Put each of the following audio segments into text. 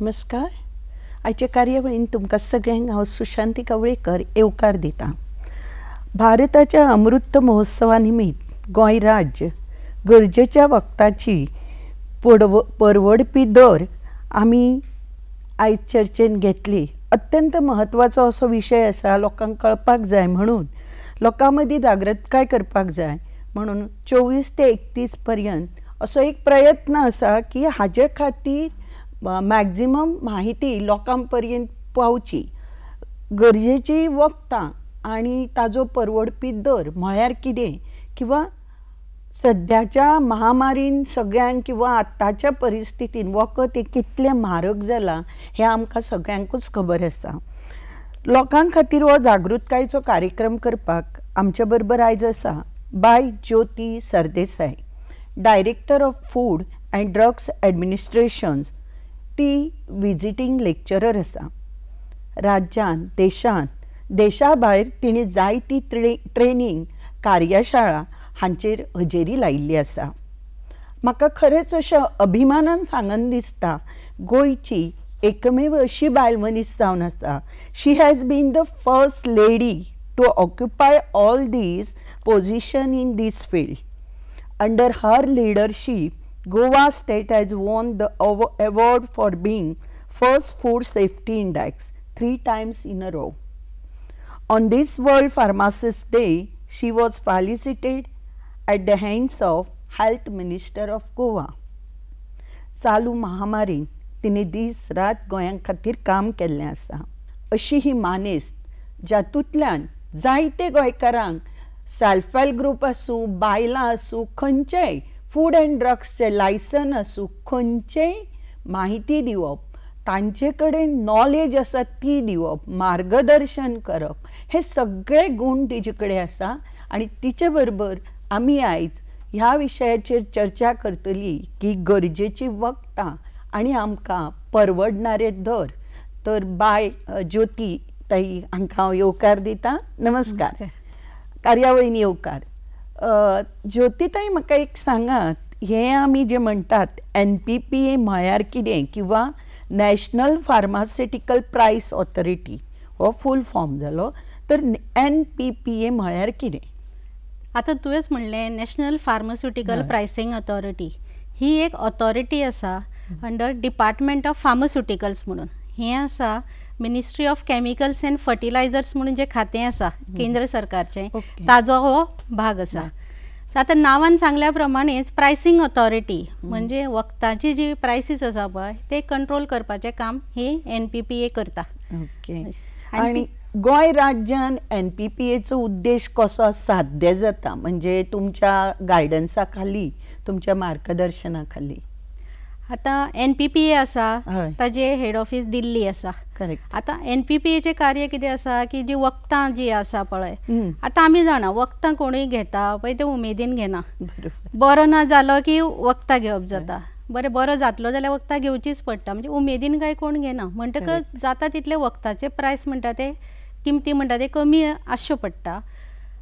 नमस्कार आयचे कार्यावळीन तुमकां सगळ्यांक हांव सुशांती कवळेकर येवकार दितां भारताच्या अमृत महोत्सवा निमित्त गोंय राज्य गरजेच्या वखदाची पडव परवडपी दर आमी आयज चर्चेन घेतली अत्यंत म्हत्वाचो असो विशय आसा लोकांक कळपाक जाय म्हणून लोकां मदीं जागृतकाय करपाक जाय म्हणून चोवीस ते एकतीस पर्यंत असो एक प्रयत्न आसा की हाजे खातीर मॅक्झिमम माहिती लोकांपर्यंत पावची गरजेची वखदां आणि ताजो परवडपी दर म्हळ्यार कितें किंवा सद्याच्या महामारीन सगळ्यांक किंवा आत्ताच्या परिस्थितीन वखद हें कितलें म्हारग जालां हें आमकां सगळ्यांकूच खबर आसा लोकां खातीर हो जागृतकायेचो कार्यक्रम करपाक आमच्या बरोबर आयज आसा Bai Jyoti Sardesai director of food and drugs administrations ती विजिटींग लेक्चरर आसा राज्यांत देशांत देशा भायर तिणें जायती ट्रे ट्रेनिंग कार्यशाळा हांचेर हजेरी लायिल्ली आसा म्हाका खरेंच अशें अभिमानान सांगन दिसता गोंयची एकमेव अशी बायल मनीस जावन आसा she has been the first lady to occupy all these position in this field under her leadership Goa state has won the award for being first food safety index three times in a row. On this World Pharmacist Day, she was felicitated at the hands of Health Minister of Goa. चालू महामारीन तिने दीस रात गोंयां खातीर काम केल्लें आसा अशी ही मानेस्त जातूंतल्यान जायते गोंयकारांक सेल्फ हेल्प ग्रूप आसूं बायलां आसूं खंयचेय फूड अँड ड्रग्सचे लायसन असू खंयचेय माहिती दिवप तांचे कडेन नॉलेज आसा ती दिवप मार्गदर्शन करप हे सगळे गूण तिचे कडेन आसा आनी तिचे बरोबर आमी आयज ह्या विशयाचेर चर्चा करतली की गरजेची वखदां आनी आमकां परवडणारे दर तर बाय ज्योती ताई हांकां हांव येवकार दिता नमस्कार कार्यावळीन येवकार ज्योतिताई म्हाका एक सांगात हे आमी जे म्हणतात एन पी पी ए म्हळ्यार कितें किंवा नॅशनल फार्मास्युटिकल प्रायस ऑथॉरिटी हो फूल फॉर्म जालो तर एन पी पी ए म्हळ्यार कितें आतां तुवेंच म्हणलें नॅशनल फार्मास्युटिकल प्रायसींग ऑथॉरिटी ही एक ऑथॉरिटी आसा अंडर डिपार्टमेंट ऑफ फार्मास्युटिकल्स म्हणून हें आसा ministry of chemicals and fertilizers म्हणून जे खाते आसा केंद्र सरकारचे ताजो हो भाग आसा आता नावान नांवान सांगल्या प्रमाणेच प्रायसींग ऑथॉरिटी म्हणजे वखदाची जी प्रायसीस आसा पळय ते कंट्रोल करपाचे काम हे एन पी पी ए करता आणि गोय राज्यान एन पी पी एचो उद्देश कसो साध्य जाता म्हणजे तुमच्या गायडन्सा खाली तुमच्या मार्गदर्शना खाली आता एन पी पी ए आसा ताजे हेड ऑफिस दिल्ली आसा करेक्ट आतां एन पी पी एचे कार्य किती असा की जी वखदां जी आसा पळय आता आम्ही जाणा वखदां कोणी घेता पळय ते उमेदीन घेना बरो ना जालो की वक्ता घेवप जाता बरे बरो जातलो जाल्यार वखदां घेवचीच पडटा म्हणजे उमेदीन काय कोण घेना म्हणटकच जाता तितले वक्ताचे प्रायस म्हणटा ते किमती म्हणटा ते कमी आसच्यो पडटा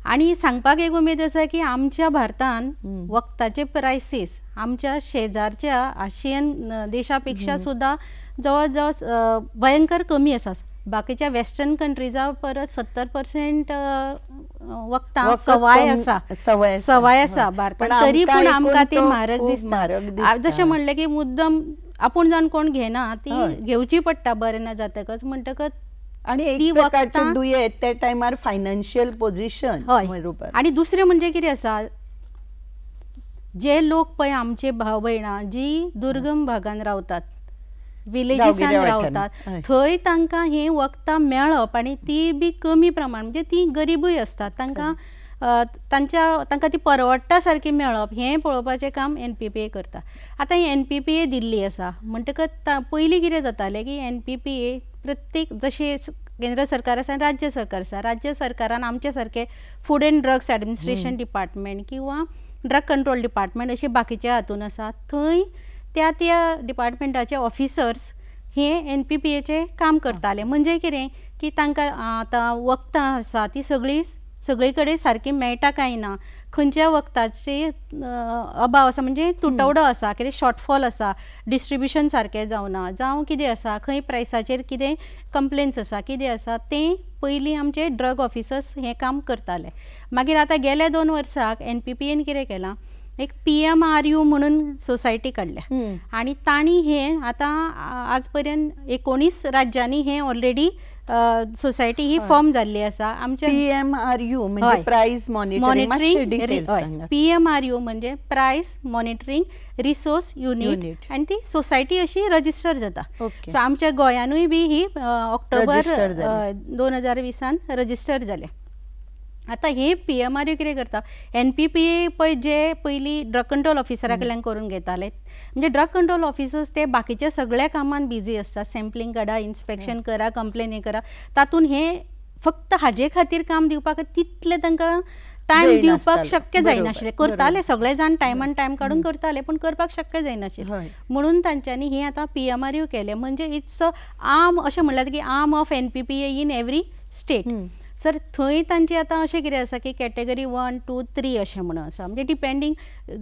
आणि सांगपाक एक उमेद आसा की आमच्या भारतात वखदाचे प्रायसीस आमच्या शेजारच्या आशियन देशापेक्षा सुद्धा सुद्दां जवळ जवळ भयंकर कमी असा बाकीच्या वेस्टर्न कंट्रीजा परत सत्तर पर्सेंट वखदां सवाय असा सवाय असा भारतात तरी पण आमकां ती म्हारग दिसता जशें म्हणलें की मुद्दम आपूण जावन कोण घेना ती घेवची पडटा बरें ना जातकच म्हणटकच आणि एक प्रकारचे दुये त्या टायमार फायनान्शियल पोझिशन बरोबर आणि दुसरे म्हणजे किती असा जे लोक पण आमचे भाव भयणां जी दुर्गम भागात रावतात विलेजीसान रावतात थंय तांकां हे वखदां मेळप आणि ती बी कमी प्रमाण म्हणजे ती गरीबूय असतात तांकां तांच्या तांकां ती परवडटा सारखी मेळप हे पळोवपाचें काम एन पी पी ए करता आता ही N P P A Delhi असा म्हणटकच पयलीं कितें जातालें की एन पी पी ए प्रत्येक जसे केंद्र सरकार असा आणि राज्य सरकार असा राज्य सरकारान आमचे सारखे food and drugs administration department किंवा ड्रग कंट्रोल डिपार्टमेंट असे बाकीच्या हातून आसा थंय त्या त्या डिपार्टमेंटाचे ऑफिसर्स हे एन पी पी एचे काम करताले म्हणजे कितें की तांकां आतां वखदां आसा ती सगळीं सगळी कडेन सारकी मेळटा काय ना खंयच्या वखदाचे अभाव आसा म्हणजे तुटवडो आसा कितें शॉर्टफॉल आसा डिस्ट्रिब्युशन सारकें जावना जावं कितें आसा खंय प्रायसाचेर कितें कंप्लेन्स आसा कितें आसा तें पयलीं आमचे ड्रग ऑफिसर्स हें काम करताले मागीर आतां गेल्या दोन वर्साक एन पी पी एन कितें केलां एक पी एम आर यू म्हणून सोसायटी काडल्या आनी तांणी हें आतां आज पर्यंत एकोणीस राज्यांनी हें ऑलरेडी सोसायटी ही फॉर्म जाल्ली आसा आमचे पी एम आर यू म्हणजे price monitoring P M R U म्हणजे प्रायस मॉनिटरिंग रिसोर्स युनिट आणि ती सोसायटी अशी रजिस्टर जाता सो आमच्या गोंयानूय बी ही ऑक्टोबर दोन हजार वीसान रजिस्टर जाले आता हे पी एम आर कितें करता एन पी पी ए पळय जे पयलीं ड्रग कंट्रोल ऑफिसरा कडल्यान करून घेताले म्हणजे ड्रग कंट्रोल ऑफिसर्स ते बाकीच्या सगळ्या कामान बिजी आसता सॅम्पलिंग काडा इन्स्पेक्शन करा हो. कंप्लेन हे करा तातूंत हे फक्त हाजे खातीर काम दिवपाक तितले तांकां टायम दिवपाक शक्य जायनाशिल्लें करताले सगळे जाण टायमान टायम काडून करताले पूण करपाक शक्य जायनाशिल्लें म्हणून तांच्यांनी हे आतां पी एम आर यू केले म्हणजे इट्स आर्म अशें म्हणल्यार की arm of N P P A in every state sir थंय तांची आतां अशें कितें आसा की कॅटेगरी वन टू थ्री अशें म्हणून आसा म्हणजे डिपेंडींग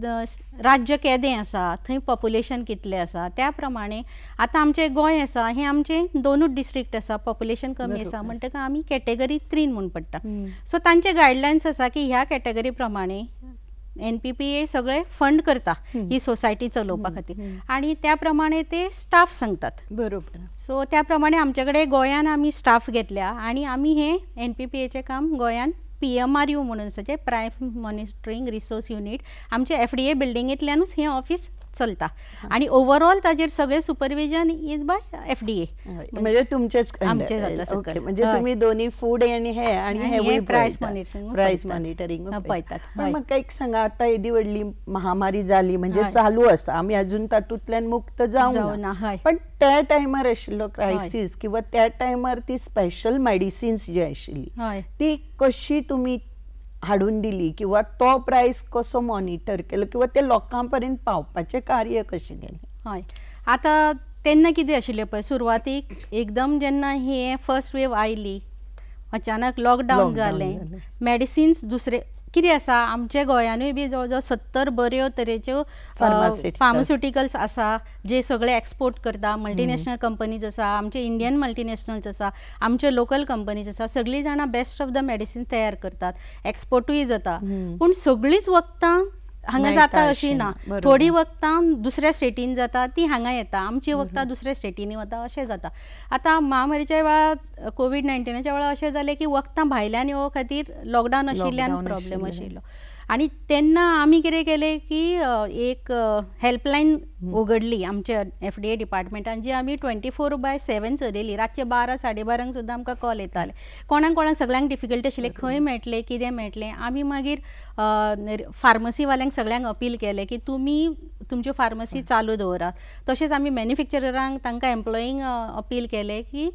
राज्य केदें आसा थंय पोप्युलेशन कितलें आसा त्या प्रमाणे आतां आमचें गोंय आसा हें आमचें दोनूच डिस्ट्रिक्ट आसा पोप्युलेशन कमी आसा म्हणटकच आमी कॅटेगरी थ्रीन म्हूण पडटा सो तांचे गायडलायन्स आसा की ह्या कॅटेगरी प्रमाणे एन पी पी ए सगळे फंड करता ही सोसायटी चलोवपा खातीर आणि त्याप्रमाणे ते स्टाफ सांगतात बरोबर सो त्या प्रमाणे आमच्याकडे गोयात आमी स्टाफ घेतल्या आणि आम्ही हे एन पी पी काम गोयात पी एम आर यू म्हणून सगळे प्रायम मॉनिटरिंग रिसोर्स युनिट आमच्या एफ डी ए बिल्डिंगेंतल्यानूच हें ऑफिस चलता आणि ओवरऑल ताजेर सगळे supervision is by F D A म्हणजे तुमचेच आमचे म्हणजे तुम्ही दोन्ही फूड आणि हे आणि प्राइस मॉनिटरिंग प्राइस मॉनिटरिंग पळतात मग एक सांगा आता एदी वडली महामारी झाली म्हणजे चालू आसा आम्ही अजून तातूंतल्यान मुक्त जावंक ना पण त्या टायमार आशिल्लो क्रायसीस किंवा त्या टायमार ती स्पेशल मेडिसिन्स जी आशिल्ली ती कशी तुम्ही हाडून दिली किंवा तो प्रायस कसो मॉनिटर केलो किंवा ते लोकांपर्यंत पावपाचे कार्य कसे केले हय आता तेन्ना कितें आशिल्लें पळय सुरवातीक एकदम जेन्ना हे फर्स्ट वेव आयली अचानक लॉकडावन जालें मेडिसिन्स दुसरे कितें आसा आमच्या गोंयानूय बी जवळ जवळ सत्तर बऱ्यो तरेच्यो फार्मास्युटिकल्स आसा जे सगळे एक्सपोर्ट करता मल्टीनॅशनल कंपनीज आसा आमचे इंडियन मल्टीनॅशनल्स आसा आमचे लोकल कंपनीज आसा सगळीं जाणां बेस्ट ऑफ द मेडिसिन तयार करतात एक्सपोर्टूय जाता पूण सगळींच वखदां हांगा जाता अशी ना थोडी वखदां दुसऱ्या स्टेटीन जाता ती हांगा येता आमची वखदां दुसऱ्या स्टेटींनी वता अशें जाता आतां महामारीच्या वेळार कोवीड नायन्टिनाच्या वेळार अशें जालें की वखदां भायल्यान येवो हो खातीर लॉकडावन आशिल्ल्यान प्रॉब्लेम आशिल्लो आनी तेन्ना आमी कितें केलें की एक हेल्पलायन उघडली आमच्या एफ डी ए डिपार्टमेंटान जी आम्ही ट्वेंटी फोर बाय सेवन चलयली रातचे बारा साडे बारांक सुद्दां आमकां कॉल येताले कोणाक कोणाक सगळ्यांक डिफिकल्ट आशिल्लें खंय मेळटलें कितें मेळटलें आमी मागीर फार्मसीवाल्यांक सगळ्यांक अपील केले की तुमी तुमच्यो फार्मसी चालू दवरात तशेंच आमी मॅन्युफॅक्चरांक तांकां एम्प्लॉईंक अपील केले की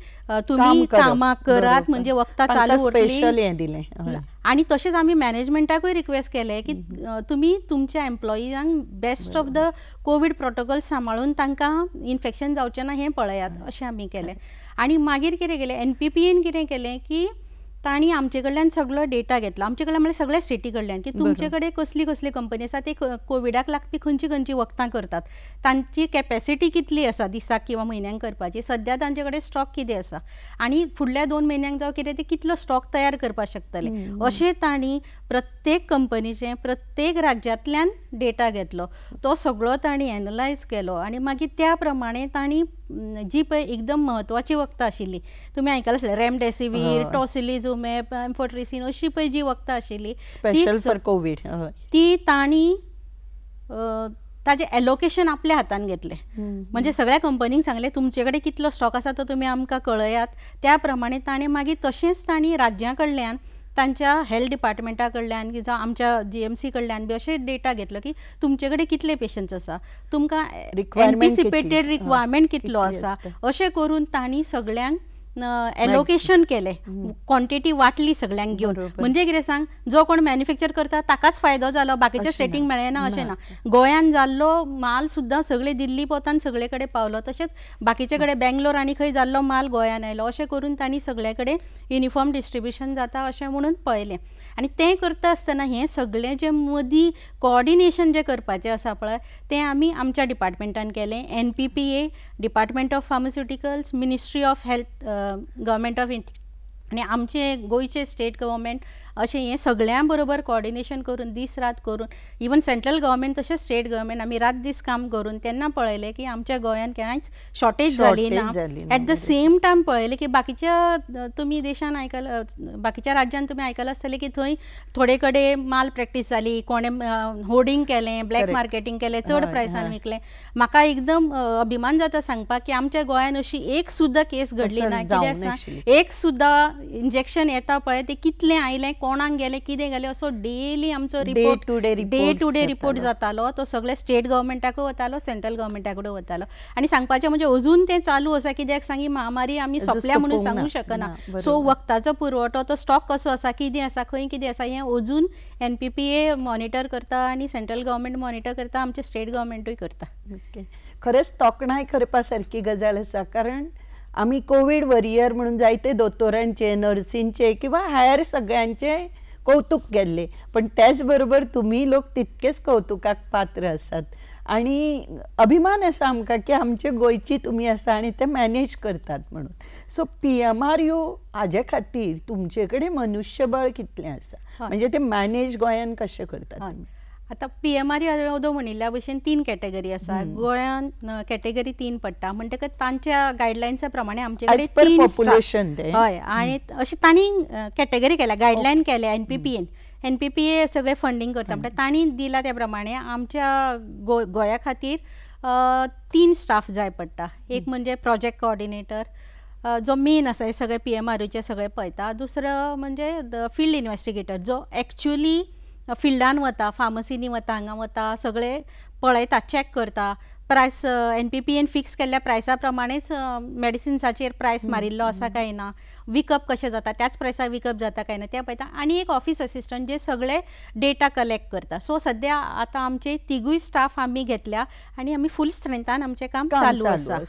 तुमी कामां करात म्हणजे वखदां चालू दिले दिलें आणि तशेंच आमी मॅनेजमेंटाकूय रिक्वेस्ट केले की तुमी तुमच्या एम्प्लॉईजांक best of the COVID proto protocol सांभाळून तांकां इन्फेक्शन जावचें ना हें पळयात अशें आमी केलें आनी मागीर कितें केलें एन पी पी एन कितें केलें की तांणी आमचे कडल्यान सगळो डेटा घेतला आमचे कडल्यान म्हळ्यार सगळ्या स्टेटी कडल्यान की तुमचे कडेन कसली कसली कंपनी आसा ती कोविडाक लागपी खंयची खंयची वखदां करतात तांची कॅपेसिटी कितली आसा दिसाक किंवा म्हयन्यांक करपाची सद्या तांचे कडेन स्टॉक कितें आसा आनी फुडल्या दोन म्हयन्यांक जावं कितें ते कितलो स्टॉक तयार करपाक शकतले अशें तांणी प्रत्येक कंपनीचे प्रत्येक राज्यांतल्यान डेटा घेतलो तो सगळो ताणी एनलायज केलो आणि मागीर त्या प्रमाणे ताणी जी पळय एकदम म्हत्वाची वखदां आशिल्ली तुमी आयकलां असेल रेमडेसिवीर टॉसिलिजुमॅप एम्फोट्रिसीन अशी पळय जी वखदां आशिल्ली स्पेशल कोवीड ती ताणी ताजे एलोकेशन आपल्या हातान घेतले म्हणजे सगळ्या कंपनीक सांगले तुमचे कडेन कितलो स्टॉक आसा तो तुमी आमकां कळयात त्या प्रमाणे ताणें मागीर तशेंच ताणी राज्यां कडल्यान तांच्या हेल्थ डिपार्टमेंटा कडल्यान जावं आमच्या जी एम सी कडल्यान बी अशें डेटा घेतलो की तुमचे कडेन कितले पेशंट्स आसा तुमकां एंटिसिपेटेड रिक्वायरमेंट कितलो आसा अशें करून तांणी सगळ्यांक एलोकेशन केले क्वांटिटी वाटली सगळ्यांक घेऊन म्हणजे कितें सांग जो कोण मॅन्युफॅक्चर करता ताकाच फायदो झाला बाकीचे स्टेटींक मेळ्ळें ना अशें ना गोयान जाल्लो माल सुद्धा सगळे दिल्ली पोतान सगळे कडेन पावलो तशेंच बाकीचे कडेन बेंगलोर आणि खंय जाल्लो माल गोंयांत आयलो असे करून तांणी सगळे कडेन युनिफॉर्म डिस्ट्रिब्युशन जाता असे म्हणून पळयलें आणि ते करता असताना हे सगळे जे मदीं कॉर्डिनेशन जे करपाचे आसा पळय ते आमी आमच्या डिपार्टमेंटान केले N P P A department of pharmaceuticals ministry of health government of India आमचे आमचें गोयचे स्टेट गव्हर्मेंट असे हे सगळ्यांबरोबर कॉर्डिनेशन करून दीस रात करून इवन सेंट्रल गव्हर्मेंट तसेच स्टेट गव्हर्मेंट आम्ही रात दीस काम करून त्यांना पळयले की आमच्या गोंयांत कांयच शॉर्टेज झाली ना एट द सेम टायम पळयले की बाकीच्या तुम्ही देशात ऐकलं बाकीच्या राज्यात तुम्ही ऐकलं आसतलें की थंय थोडे कडे माल प्रॅक्टीस झाली कोणी होर्डिंग केले ब्लॅक मार्केटिंग केले चड प्रायसान विकले म्हाका एकदम अभिमान जाता सांगपाक की आमच्या गोयात अशी एक सुद्धा केस घडली ना एक सुद्धा इंजेक्शन येता पळय ते कितले आयले कोणाक गेले कितें गेले असो डेली आमचो report to day day to day report जातालो तो सगळे स्टेट गव्हर्मेंटाक वतालो सेंट्रल गव्हर्मेंटाकडे वतालो आणि सांगपाचे म्हणजे अजून ते चालू आसा कित्याक सांगी महामारी आम्ही सोंपल्या म्हणून सांगू शकना सो वखदाचो पुरवठो तो स्टॉक कसो असा कितें असा खंय कितें आसा हें अजून एन पी मॉनिटर करता आणि सेंट्रल गव्हर्मेंट मॉनिटर करता आमचे स्टेट गव्हर्मेंटूय करता खरेंच तोखणाय करपा सारकी गजाल आसा कारण आम्ही कोविड वॉरियर म्हणून जायते दोतोरांचे नर्सिंगचे किंवा हायर सगळ्यांचे कौतुक केले पण त्याचबरोबर तुम्ही लोक तितकेच कौतुकाक पात्र असतात आणि अभिमान असा आमकां की आमचे गोयची तुम्ही असा आणि ते मॅनेज करतात म्हणून so P M R U हाजे खातीर तुमचे कडेन मनुष्यबळ कितले आसा म्हणजे ते मॅनेज गोंयान कशें करतात आतां पी एम आर येदो म्हणिल्ल्या भशेन तीन कॅटेगरी आसा गोंयांत कॅटेगरी तीन पडटा म्हणटकच तांच्या गायडलायन्सा प्रमाणे आमचे कडेन तीन पॉप्युलेशन हय आनी अशी तांणी कॅटेगरी केल्या गायडलायन केल्या N P P N N P P A सगळें फंडींग करता म्हणटा तांणी दिला त्या प्रमाणे आमच्या गो गोंया खातीर तीन स्टाफ जाय पडटा एक म्हणजे प्रोजेक्ट कॉर्डिनेटर जो मेन आसा हे सगळे पी एम सगळे पळयता दुसरो म्हणजे फिल्ड इन्वेस्टिगेटर जो एक्च्युली फिल्डान वता फार्मसींनी वता हांगा वता सगळे पळयता चॅक करता price N P P N fix केल्ल्या प्रायसा प्रमाणेच मेडिसिन्साचेर प्रायस मारिल्लो आसा काय ना विकप कशें जाता त्याच प्रायसाक विकप जाता काय ना तें पळयता आनी एक ऑफिस असिस्टंट जे सगळे डेटा कलेक्ट करता सो सद्या आतां आमचे तिगूय स्टाफ आमी घेतल्या आनी आमी फूल स्ट्रेंथान आमचें काम चालू आसा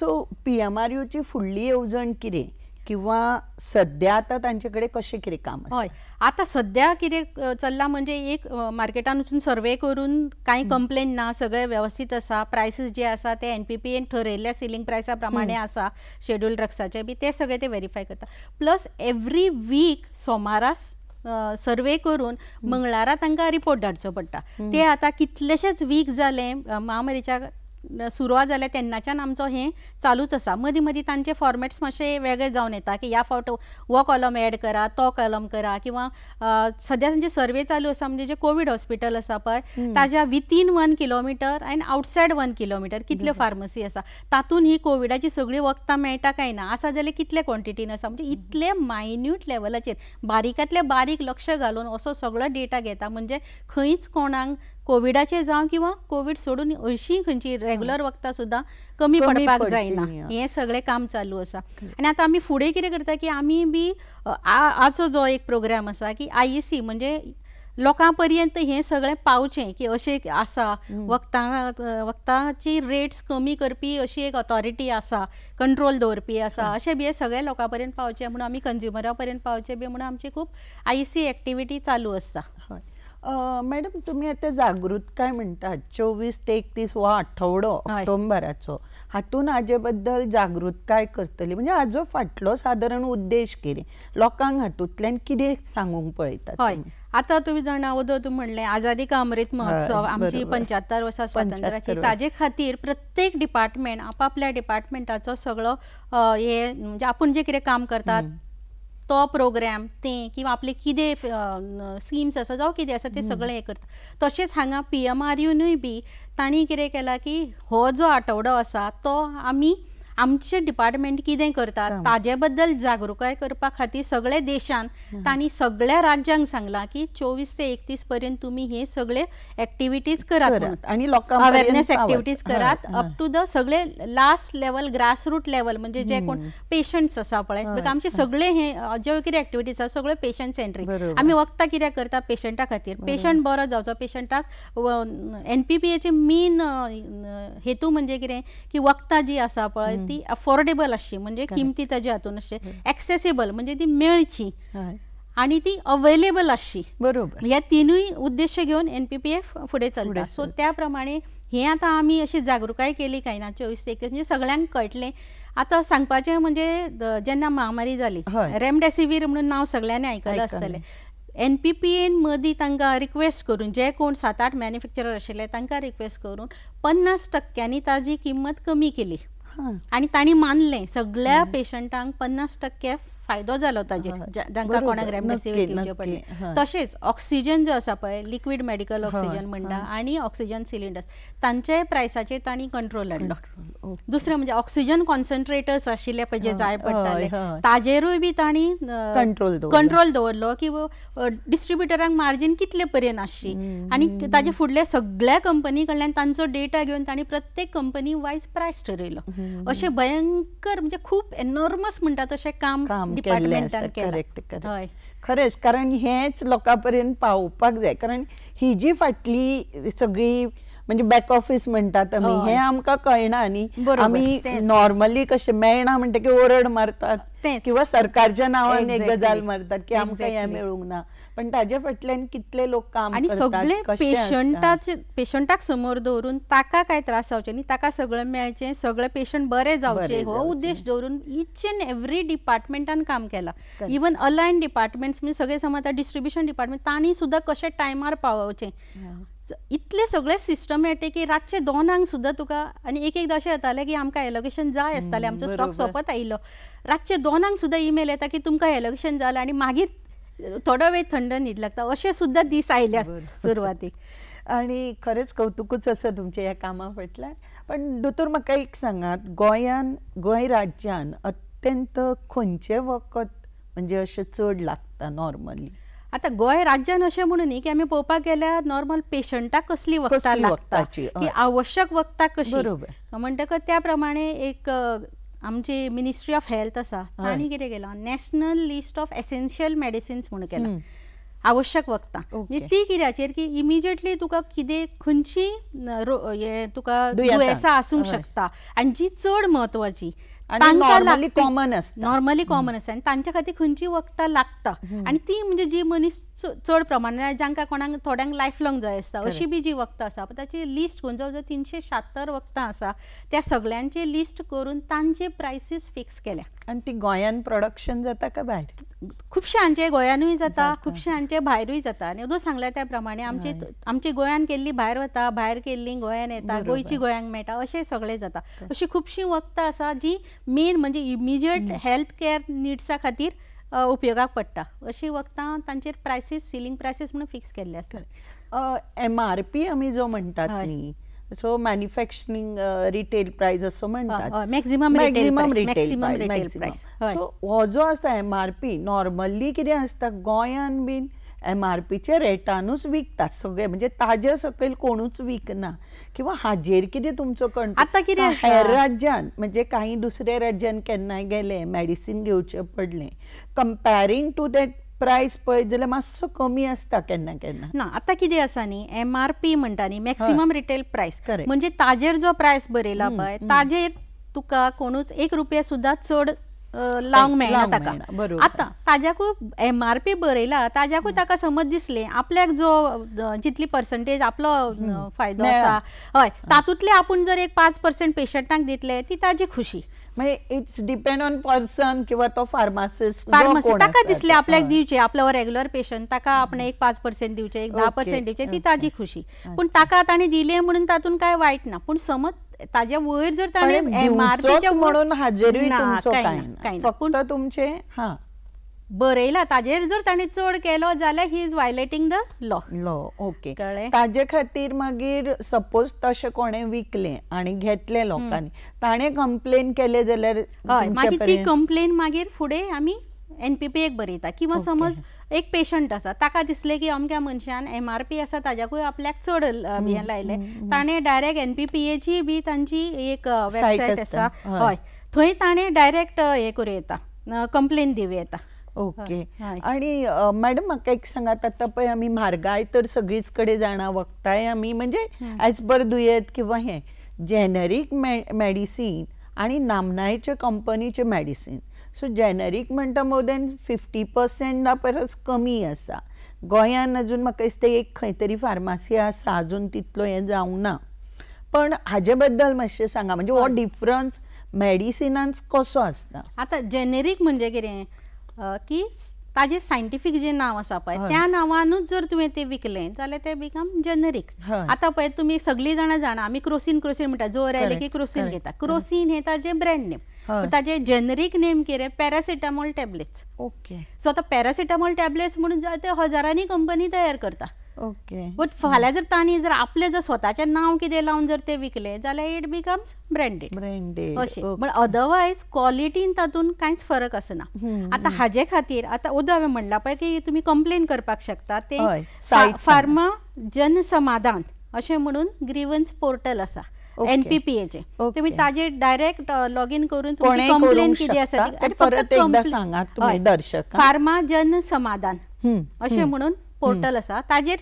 सो पी एम आर यूची फुडली येवजण कितें किंवा सध्या आता त्यांच्याकडे कसे किरे काम हय आता सध्या किरे चालला म्हणजे एक मार्केटान वचून सर्वे करून काही कंप्लेन ना सगळे व्यवस्थित असा प्रायसीस जे असा ते N P P N ceiling प्रायसा प्रमाणे आसा शेड्यूल ड्रग्सचे बी ते सगळे ते व्हेरीफाय करता प्लस एव्हरी वीक सोमारास सर्वे करून मंगळारा तांकां रिपोर्ट धाडचो पडटा ते आता कितलेशेच वीक जाले महामारीच्या सुरुवात झाल्या तेन्नाच्यान आमचो हे चालूच असा मदीं मदीं तांचे फॉर्मेट्स मातशे वेगळे जावन येता की ह्या फावट हो कॉलम ॲड करा तो कॉलम करा किंवा सद्या सर्वे चालू आसा म्हणजे जे कोविड हॉस्पिटल असा पण ताज्या within one kilometre and outside one kilometre कितल्यो फार्मसी असा तातून ही कोविडाची सगळी वखदां मेळटा काय ना असा जाल्यार कितले क्वॉन्टिटीन आसा म्हणजे इतले मायन्यूट लेवलाचेर बारीकांतले बारीक लक्ष घालून असो सगळो डेटा घेता म्हणजे खंयच कोणाक कोविडाचे जावं किंवा कोविड सोडून अशी खंयची रेग्युलर वखदां सुद्दां कमी पडपाक जायना हे सगळे काम चालू आसा आनी आतां आमी फुडें कितें करता की आमी बी आजो जो एक e म्हणजे प्रोग्राम आसा की आय ए सी म्हणजे लोकां पर्यंत सगळे सगळें पावचें की अशें आसा वखदां वखदांची रेट्स कमी करपी अशी एक ऑथॉरिटी आसा कंट्रोल दवरपी आसा अशें बी हे सगळे लोकां पर्यंत म्हणून आमी कंज्युमरा पर्यंत पावचें बी म्हणून आमची खूब आय सी एक्टिविटी चालू आसता हय मॅडम तुम्ही आता जागृत काय म्हणटात चोवीस ते एकतीस हो आठवडो ऑक्टोंबराचो हातून हाजे बद्दल काय करतली म्हणजे हाजो फाटलो साधारण उद्देश केले लोकांक हातूंतल्यान कितें सांगूक पळयतात आता आतां तुमी जाणा उदो तुमी म्हणलें आझादी का अमृत महोत्सव आमची पंच्यात्तर वर्षा स्वातंत्र्याची ताजे खातीर प्रत्येक डिपार्टमेंट आपापल्या डिपार्टमेंटाचो सगळो हे म्हणजे आपूण जे कितें काम करतात तो प्रोग्राम ते किंवा आपले किदें स्किम्स आसा जावं किदें आसा ते सगळें हें करता तशेंच हांगा पी एम आर यूनूय बी तांणी कितें केलां की हो जो आठवडो आसा तो आमी आमचे डिपार्टमेंट कितें करता ताजे बद्दल जागृकाय करपा खातीर सगळे देशान तांणी सगळ्या राज्यांक सांगला की चोवीस ते एकतीस पर्यंत तुम्ही हे सगळे एक्टिविटीज करात आणि अवेअरनेस एक्टिविटीज करात अप टू द सगळे लास्ट लेवल ग्रासरूट लेवल म्हणजे जे कोण पेशंट्स असा पळय आमचे सगळे हे जे कितें एक्टिविटीज आसा सगळे पेशंट सेंट्री आमी वखदां कितें करता पेशंटा खातीर पेशंट बरो जावचो पेशंटाक एनपीपीएचे मेन हेतू म्हणजे कितें की वखदां जी आसा पळय ती अफोर्डेबल अशी म्हणजे किमती ताज्या हातून अशी ॲक्सेसिबल हो. म्हणजे ती मेळची आणि ती अवेलेबल अशी बरोबर या तिनूय उद्देश घेऊन एन पी पी एफ फुडें चलता सो त्या प्रमाणे हे आता आम्ही अशी जागरूकाय केली काही ना चोवीस ते म्हणजे सगळ्यांक कळटलें आता सांगपाचे म्हणजे जेन्ना महामारी झाली रेमडेसिवीर म्हणून नाव सगळ्यांनी ऐकलं आसतलें एन पी पी एन मदीं तांकां रिक्वेस्ट करून जे कोण सात आठ मॅन्युफॅक्चरर आशिल्ले तांकां रिक्वेस्ट करून पन्नास टक्क्यांनी ताजी किंमत कमी केली आणि ताणी मानले सगळ्या पेशंटांक पन्नास टक्के फायदो जालो ताजेर जांकां कोणाक रेमडेसिवीर पडले तशेंच ऑक्सिजन जो आसा पळय लिक्वीड मेडिकल ऑक्सिजन म्हणटा आनी ऑक्सिजन सिलिंडर्स तांचेय प्रायसाचेर तांणी कंट्रोल हाडलो दुसरें म्हणजे ऑक्सिजन कॉन्सन्ट्रेटर्स आशिल्ले पळय जे जाय पडटाले ताजेरूय बी तांणी कंट्रोल कंट्रोल दवरलो की डिस्ट्रिब्युटरांक मार्जिन कितले पर्यंत आसची आनी ताजे फुडले सगळ्या कंपनी कडल्यान तांचो डेटा घेवन तांणी प्रत्येक कंपनी वायज प्रायस ठरयलो अशें भयंकर म्हणजे खूब एनॉर्मस म्हणटा तशें काम डिपार्टमेंटान करेक्ट कारण हेच लोकां पर्यंत जाय कारण ही जी फाटली सगळी म्हणजे बॅक ऑफिस म्हणतात आम्ही हे आमकां कळना न्ही आमी नॉर्मली कसे मेळना म्हणटकीर ओरड मारतात किंवा सरकारच्या नावाने एक गजाल मारतात की आमकां हें मेळूंक ना पण ताजे फाटल्यान कितले लोक काम आणि सगळे पेशंटाचे पेशंटाक समोर दवरून ताका काय त्रास जावचे न्ही ताका सगळं मेळचें सगळे पेशंट बरे जावचे हो उद्देश दवरून इच अँड एव्हरी डिपार्टमेंटान काम केला इवन अलायन डिपार्टमेंट्स म्हणजे सगळे समज डिस्ट्रीब्युशन डिपार्टमेंट तांणी सुद्धा कशें टायमार पावचे इतले सगळे सिस्टमॅटीक की रातचे दोनांक सुद्धा तुका आणि एक एकदा अशें येतालें की आमकां एलोकेशन जाय आसतालें आमचो स्टॉक सोपत आयिल्लो रातचे दोनांक सुद्धा ईमेल येता की तुमकां एलोकेशन झालं आनी मागीर थोडा वेळ थंड नीट लागता असे सुद्धा दीस आयल्या सुरवातेक आणि खरंच कौतुकच असं तुमच्या या कामा फाटल्यान पण दोतोर म्हाका एक सांगात गोंयान गोंय राज्यान अत्यंत खंयचें वखद म्हणजे अशें चड लागता नॉर्मली आता गोंय राज्यान अशें म्हणून न्ही की आमी पळोवपाक गेल्यार नॉर्मल पेशंटाक कसली वखदां लागता की आवश्यक वखदां कशी बरोबर म्हणटकच त्या प्रमाणे एक आमचे मिनिस्ट्री ऑफ हेल्थ असा आणि कितें केलां national list of essential medicines म्हणून केलं आवश्यक वखदां म्हणजे ती कित्याचेर की इमिजिएटली तुका कितें खंयची हे तुका आसूंक शकता आनी जी चड म्हत्वाची आणि कॉमन नॉर्मली कॉमन असतं आणि त्यांच्या खाती खंची वखदां लागता आणि ती म्हणजे जी मनीस चड प्रमाणात ज्यांना कोणाक थोड्यांक लाईफ लॉंग जाय आसता अशी बी जी वखदां असा पण लिस्ट करून जवळ जवळ तीनशे शहात्तर वखदां आसा त्या सगळ्यांची लिस्ट करून तांचे प्रायसीस फिक्स केल्या आणि ती गोंयान प्रोडक्शन जाता का भायर खुबशे हांचे गोंयानूय जाता खुबशे हांचे भायरूय जाता आनी उदो सांगल्या त्या प्रमाणे आमचे आमची गोंयान केल्ली भायर वता भायर केल्ली गोंयान येता गोंयची गोंयांक मेळटा अशें सगळें जाता अशीं खुबशीं वखदां आसा जी मेन म्हणजे इमिजिएट हेल्थ कॅर निड्सा खातीर उपयोगाक पडटा अशीं वखदां तांचेर प्रायसीस सिलींग प्रायसीस म्हणून फिक्स केल्ले आसा एम आर पी आमी जो म्हणटात न्ही सो मॅन्युफॅक्चरिंग रिटेल प्राइस असो म्हणतात मॅक्झिमम मॅक्झिमम रिटेल सो हो जो आसा एम आर पी नॉर्मली कितें आसता गोंयान बीन एम आर पीचे रेटानूच विकतात सगळे म्हणजे ताज्या सकयल कोणूच विकना किंवा हाजेर कितें तुमचो कंट आतां कितें हेर राज्यान म्हणजे काही दुसऱ्या राज्यान केन्नाय गेले मेडिसीन घेवचें पडलें कंपेरींग टू दॅट प्रायस पळयत जाल्यार मातसो कमी आसता केन्ना केन्ना ना आतां कितें आसा न्ही एम आर पी म्हणटा न्ही मॅक्सिमम रिटेल प्रायस म्हणजे ताजेर जो प्रायस बरयला पळय ताजेर तुका कोणूच एक रुपया सुद्दां चड లాంగ్ ताका बरोबर आतां ताज्याकूय एम आर पी बरयला ताज्याकूय ताका समज दिसले आपल्याक जो जितली पर्संटेज आपलो फायदो आसा हय तातूंतले आपूण जर एक पांच पर्सेंट पेशंटांक दितले ती ताजी खुशी म्हणजे इट्स डिपेंड ऑन पर्सन किंवा तो फार्मासिस्ट फार्मासिस्ट ताका दिसले आपल्याक दिवचे आपलो रेग्युलर पेशंट ताका आपण एक पाच पर्सेंट दिवचे एक धा पर्सेंट दिवचे ती ताजी खुशी पण ताका ताणें दिले म्हणून तातून काय वाईट ना पण समज ताज्या वयर जर ताणें म्हणून काय फक्त तुमचे हा बरयला ताजेर जर ताणें चड केलो जाल्यार he is violating the law law okay ताजे खातीर मागीर सपोज तशें कोणें विकले आणि घेतले लोकांनी ताणे कंप्लेन केले जाल्यार हय मागीर ती कंप्लेन मागीर फुडें आमी एनपीपीएक बरयता किंवा समज एक पेशंट आसा ताका दिसले की अमक्या मनशान एम आर पी आसा ताज्याकूय आपल्याक चड हे लायलें ताणें डायरेक्ट एन पी पी एची बी तांची एक वेबसायट आसा हय थंय ताणें डायरेक्ट हे करूं येता कंप्लेन दिवं येता ओके आणि मॅडम म्हाका एक सांगात आता पळय आमी म्हारगाय तर सगळीच कडेन जाणा वखदाय आमी म्हणजे एज पर दुयेंत किंवा हें जेनेरीक मे मेडिसीन आणि नामनायचे कंपनीचे मेडिसीन सो जेनेरीक म्हणटा मोर दॅन फिफ्टी पर्सेंटा परस कमी आसा गोंयान अजून म्हाका दिसता एक खंय तरी फार्मासी आसा अजून तितलो हें जावंक ना पण हाजे बद्दल मातशें सांगा म्हणजे हो डिफरन्स मेडिसिनान कसो आसता आतां जेनेरीक म्हणजे कितें की ताजे सायंटिफीक जे नाव आसा पळय हो. त्या नांवानूच जर तुम्ही ते विकले जाल्यार ते बिकम जेनरीक हो. आता पळय तुम्ही सगळी जाणां जाणा आमी क्रोसीन क्रोसीन म्हणटा जोर आयले की क्रोसीन घेता क्रोसीन हे ताजे ब्रँड नेम ताजे जेनरीक नेम कितें पॅरासिटामॉल टॅबलेट्स ओके सो आता पॅरासिटामॉल टॅबलेट्स म्हणून ते हजारांनी कंपनी तयार करता ओके बट फाल्यां जर तांणी जर आपलें जर स्वताचें नाव कितें लावन जर ते विकले जाल्यार इट बिकम्स ब्रँडेड ब्रँडेड अशें पण अदरवायज क्वॉलिटीन तातूंत कांयच फरक आसना आतां हाजे खातीर आतां उदक हांवें म्हणलां पळय की तुमी कंप्लेन करपाक शकता ते फार्मा जन समाधान अशें म्हणून ग्रिवन्स पोर्टल आसा एनपीपीएचे तुम्ही ताजे डायरेक्ट लॉग इन करून कंप्लेन किती दर्शक फार्मा जन समाधान असे म्हणून पोर्टल असा ताजेर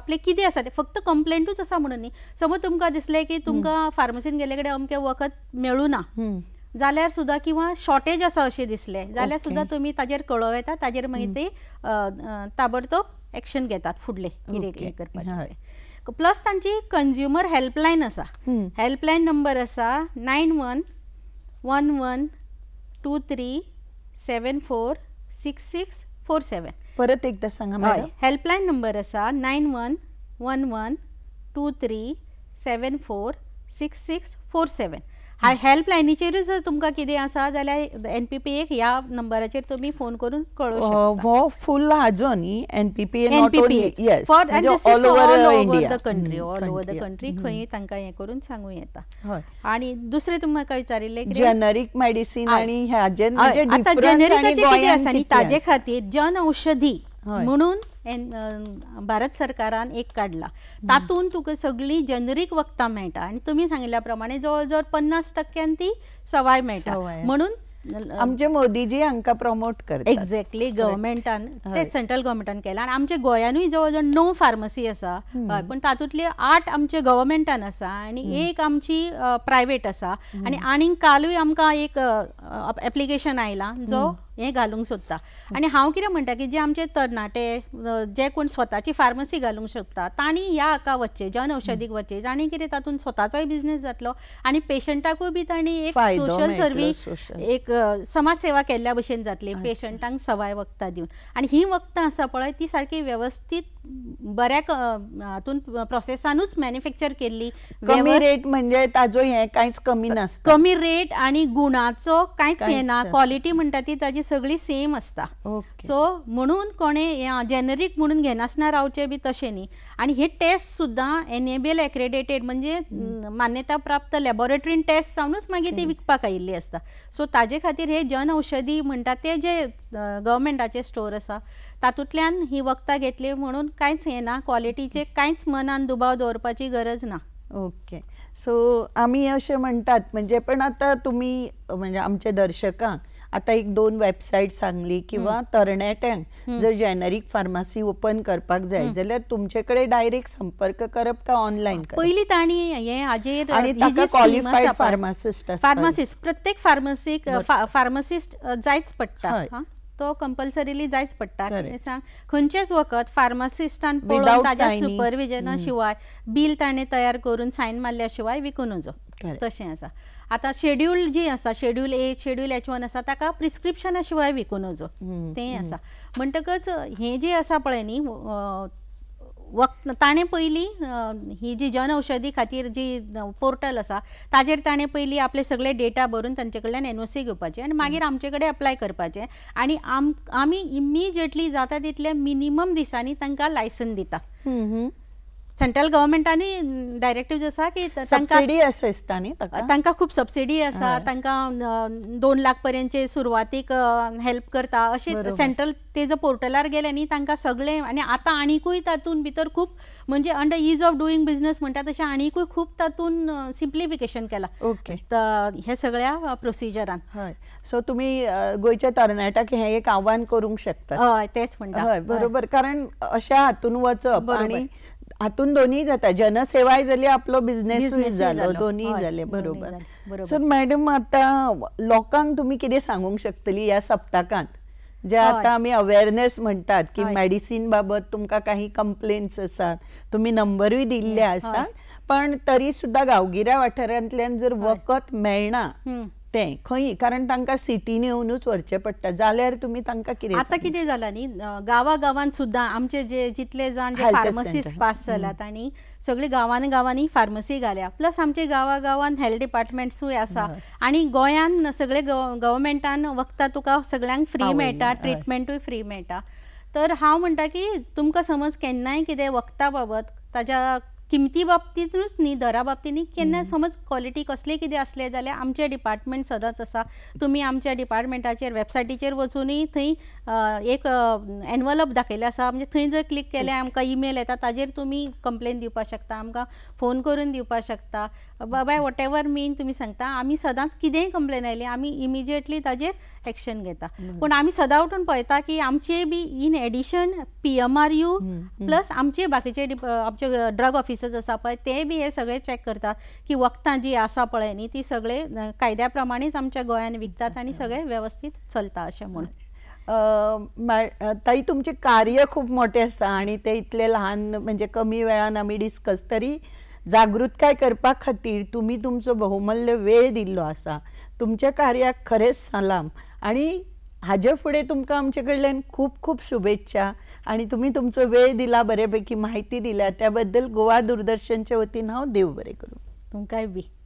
आपले किती आसा ते फक्त कंप्लेंटूच असा म्हणून न्ही समज तुमकां दिसले की तुमकां फार्मसीन गेले कडेन अमकें वखद मेळूं ना जाल्यार सुद्दां किंवा शॉर्टेज आसा अशें दिसलें जाल्यार सुद्दां तुमी ताजेर कळव येता ताजेर मागीर ते ताबडतोब एक्शन घेतात फुडले कितें करपाचें प्लस तांची कंज्युमर हेल्पलायन आसा हेल्पलायन नंबर आसा nine one one one two three seven four six six four seven परत एकदा सांगा हेल्पलायन नंबर असा nine one one one two three seven four six six four seven हा हेल्पलायनीचेरूच जर तुमकां कितें आसा जाल्यार एन पी पी एक ह्या नंबराचेर तुमी फोन करून कळोवंक वो फुल हाजो न्ही N P P N P P for all over the country all over the country खंय तांकां हें करून सांगूं येता आनी दुसरें तुमी म्हाका विचारिल्लें जेनरीक मेडिसीन आनी आतां कितें आसा न्ही ताजे खातीर जन औषधी म्हणून भारत सरकारान एक काढला तातून तुका सगळी जनरीक वखदां मेळटा आणि तुम्ही सांगिल्ल्या प्रमाणे जवळ जवळ पन्नास टक्क्यान ती सवाय मेळटा म्हणून आमचे मोदीजी हांकां प्रमोट करता एक्झॅक्टली गव्हर्मेंटान ते सेंट्रल गव्हर्मेंटान केला आणि आमच्या गोंयानूय जवळ जवळ णव फार्मसी आसा हय पूण तातूंतली आठ आमचे गव्हर्मेंटान आसा आणि एक आमची प्रायव्हेट आसा आणि आनीक कालूय आमकां एक एप्लिकेशन आयला जो हे घालूंक सोदता आनी हांव कितें म्हणटा की जे आमचे तरणाटे जे कोण स्वताची फार्मसी घालूंक सोदता तांणी ह्या हाका वचचे जन औषधीक वचचे आनी कितें तातूंत स्वताचोय बिझनेस जातलो आनी पेशंटाकूय बी तांणी एक सोशल सर्वीस एक समाजसेवा केल्या केल्ल्या भशेन जातली पेशंटांक सवाय वखदां दिवन आनी ही वखदां आसा पळय ती सारकी वेवस्थीत बऱ्या हातून प्रोसेसानूच मॅन्युफॅक्चर केली कमी रेट म्हणजे ताजो हे कांयच कमी ना कमी रेट आणि गुणाचो कांयच हे ना क्वालिटी म्हणटा ती ताजी सगळी सेम असता सो म्हणून कोणी जेनेरीक म्हणून घेनासतना रावचें बी तशें न्ही आणि हे टेस्ट सुद्धा एनेबल एक्रेडिटेड म्हणजे मान्यता प्राप्त लॅबोरेटरीन टेस्ट जावनूच मागे ती विकपाक आयिल्ली आसता सो ताजे खातीर हे जन औषधी म्हणटा ते जे गव्हर्मेंटाचे स्टोर असा तातूंतल्यान ही वखदां घेतली म्हणून कांयच हे ना क्वॉलिटीचे कांयच मनान दुबाव दवरपाची गरज ना ओके सो आमी अशें म्हणतात म्हणजे पण आता तुम्ही म्हणजे आमच्या दर्शकांक आता एक दोन वेबसाइट सांगली किंवा तरणाट्यांक जर जेनेरिक फार्मासी ओपन करपाक जाय जाल्यार तुमचे कडेन डायरेक्ट संपर्क करप का ऑनलायन पयलीं तांणी हे हाजेर आनी ताका फार्मासिस्ट फार्मासिस्ट प्रत्येक फार्मासीक फार्मासिस्ट जायच पडटा तो कंपल्सरीली जायच पडटा सांग खंयचेच वखद फार्मासिस्टान पळोवन ताच्या सुपरविजना शिवाय बील ताणें तयार करून सायन मारल्या शिवाय विकून नजो तशें आसा आता शेड्यूल जी आसा schedule A schedule H one आसा ताका प्रिस्क्रिप्शना शिवाय विकू नजो ते असा म्हणटकच हे जें आसा पळय न्ही वक्त ताणें पयलीं ही जी जनऔषधी औषधी खातीर जी पोर्टल असा ताजेर ताणें पयलीं आपले सगळे डेटा भरून तांचे कडल्यान एन ओ सी घेवपाचे आनी मागीर आमचे कडेन अप्लाय करपाचें आनी आम आमी इमिजिएटली जाता तितले मिनिमम दिसांनी तांकां लायसन दिता सेंट्रल गव्हर्नमेंटांनी అని असा की सबसिडी असो न्ही तांकां खूब सबसिडी आसा तांकां दोन लाख पर्यंतचे सुरवातीक हेल्प करता अशे सेंट्रल तेजो पोर्टलार गेले न्ही तांकां सगळें आनी आता आनीकूय तातून भितर खूब म्हणजे under ease of doing business म्हणटा तशें आनीकूय खूब तातून सिम्प्लिफिकेशन केला ओके हे सगळ्या प्रोसिजरान हय सो तुमी गोयच्या तरणाट्याक हे एक आव्हान करूंक शकता हय तेंच म्हणटा बरोबर कारण अशा हातून वचप आनी हातून दोन्ही जाता जनसेवाय जाली आपलो बिझनेस झालं दोन्ही झाले बरोबर सर मॅडम आता लोकांक तुम्ही कितें सांगूंक शकतली या सप्ताकात जे आता आम्ही अवेअरनेस म्हणतात की मेडिसिन बाबत तुमका काही कंप्लेंट्स आसात तुम्ही नंबरही दिले आसात पण तरी सुद्धा गावगिऱ्या वाठारांतल्यान जर वखद मेळना ते खंय कारण तांकां सिटीन येवनूच व्हरचें पडटा जाल्यार तुमी तांकां कितें आतां कितें जालां न्ही गांवा गांवांत सुद्दां आमचे जे जितले जाण जे पास जाल्यात आनी सगळीं गांवांनी गांवांनी फार्मसी घाल्या प्लस आमचे गांवा गांवान हेल्थ डिपार्टमेंट्सूय आसा आनी गोंयान सगळे गव्हर्मेंटान वखदां तुका सगळ्यांक फ्री मेळटा ट्रिटमेंटूय फ्री मेळटा तर हांव म्हणटा की तुमकां समज केन्नाय कितें वखदा बाबत ताज्या किमती बाबतीतूनच न्ही दरा बाबतीनी केन्ना समज क्वॉलिटी कसले कितें आसले जाल्यार आमचे डिपार्टमेंट सदांच आसा तुमी आमच्या डिपार्टमेंटाचेर वेबसायटीचेर वचूनय थंय एक एनवलप दाखयलें आसा म्हणजे थंय जर क्लिक केलें आमकां ईमेल येता ताजेर तुमी कंप्लेन दिवपाक शकता आमकां फोन करून दिवपाक शकता बाय वॉट एवर मीन तुम्ही सांगता आम्ही सदांच कितेंय कंप्लेन आयली आम्ही इमिजिएटली ताजेर एक्शन घेता पूण आम्ही उठून पळयता की आमचे be in addition P M R U plus आमचे बाकीचे आमचे ड्रग ऑफिसर्स आसा पळय ते बी हे सगळे चॅक करतात की वखदां जी आसा पळय न्ही ती सगळे कायद्या प्रमाणेच आमच्या गोंयान विकतात आनी सगळे व्यवस्थित चलता अशें म्हणून ताई तुमचे कार्य खूप मोठे असतं आणि ते इतले लहान म्हणजे कमी वेळान आम्ही डिस्कस तरी काय करपा खातीर तुम्ही तुमचो बहुमल्य वेळ दिल्लो आसा तुमच्या कार्याक खरेंच सलाम आणि हाजे फुडें तुमकां आमचे कडल्यान खूब खूप शुभेच्छा आणि तुम्ही तुमचो वेळ दिला बरे पैकी म्हायती दिल्या त्याबद्दल गोवा दूरदर्शनच्या वतीन हांव देव बरे करू तुमकाय बी